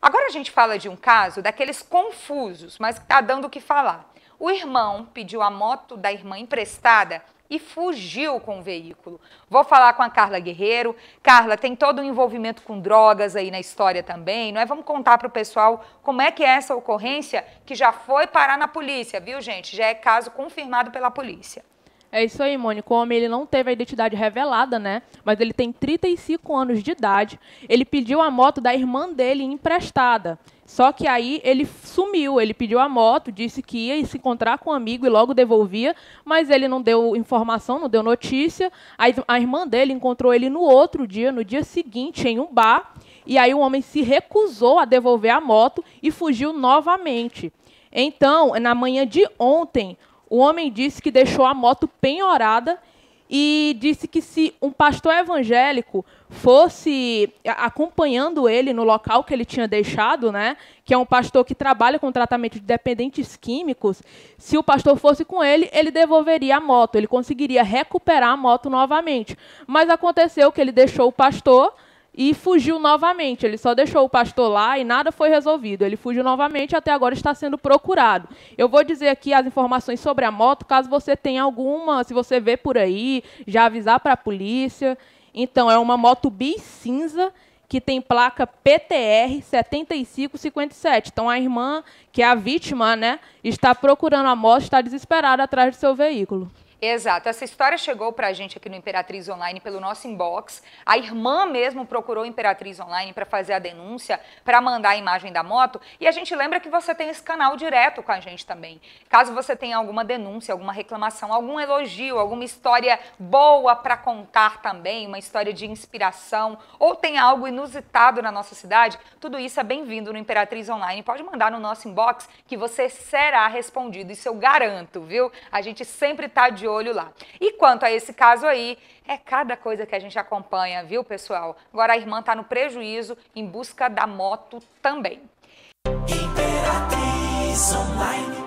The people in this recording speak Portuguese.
Agora a gente fala de um caso daqueles confusos, mas que tá dando o que falar. O irmão pediu a moto da irmã emprestada e fugiu com o veículo. Vou falar com a Carla Guerreiro. Carla, tem todo um envolvimento com drogas aí na história também, não é? Vamos contar para o pessoal como é que é essa ocorrência que já foi parar na polícia, viu, gente? Já é caso confirmado pela polícia. É isso aí, Mônica. O homem ele não teve a identidade revelada, né? Mas ele tem 35 anos de idade. Ele pediu a moto da irmã dele emprestada. Só que aí ele sumiu, ele pediu a moto, disse que ia se encontrar com um amigo e logo devolvia, mas ele não deu informação, não deu notícia. Aí a irmã dele encontrou ele no outro dia, no dia seguinte, em um bar, e aí o homem se recusou a devolver a moto e fugiu novamente. Então, na manhã de ontem, o homem disse que deixou a moto penhorada e disse que se um pastor evangélico fosse acompanhando ele no local que ele tinha deixado, né, que é um pastor que trabalha com tratamento de dependentes químicos, se o pastor fosse com ele, ele devolveria a moto, ele conseguiria recuperar a moto novamente. Mas aconteceu que ele deixou o pastor e fugiu novamente. Ele só deixou o pastor lá e nada foi resolvido. Ele fugiu novamente e até agora está sendo procurado. Eu vou dizer aqui as informações sobre a moto, caso você tenha alguma, se você vê por aí, já avisar para a polícia. Então, é uma moto bis cinza que tem placa PTR 7557. Então a irmã, que é a vítima, né, está procurando a moto, está desesperada atrás do seu veículo. Exato. Essa história chegou para a gente aqui no Imperatriz Online pelo nosso inbox. A irmã mesmo procurou Imperatriz Online para fazer a denúncia, para mandar a imagem da moto. E a gente lembra que você tem esse canal direto com a gente também. Caso você tenha alguma denúncia, alguma reclamação, algum elogio, alguma história boa para contar também, uma história de inspiração, ou tem algo inusitado na nossa cidade, tudo isso é bem-vindo no Imperatriz Online. Pode mandar no nosso inbox que você será respondido. Isso eu garanto, viu? A gente sempre está de olho lá. E quanto a esse caso aí, é cada coisa que a gente acompanha, viu, pessoal? Agora a irmã está no prejuízo em busca da moto também. Imperatriz Online.